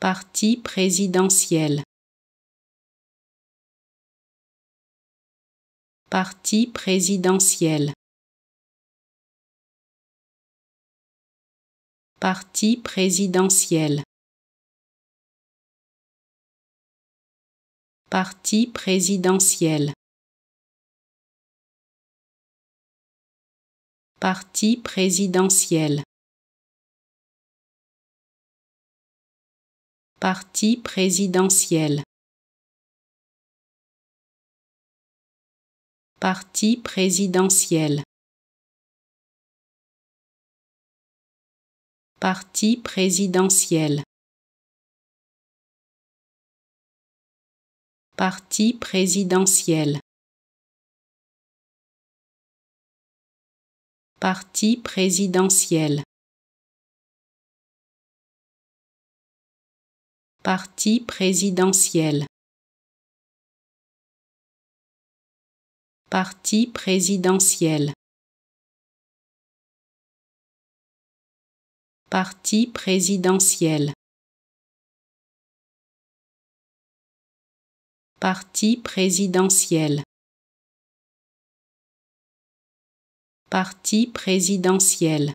Parti présidentiel. Parti présidentiel. Parti présidentiel. Parti présidentiel. Parti présidentiel. Parti présidentiel. Parti présidentiel. Parti présidentiel. Parti présidentiel. Parti présidentiel. Parti présidentiel. Parti présidentiel. Parti présidentiel. Parti présidentiel. Parti présidentiel.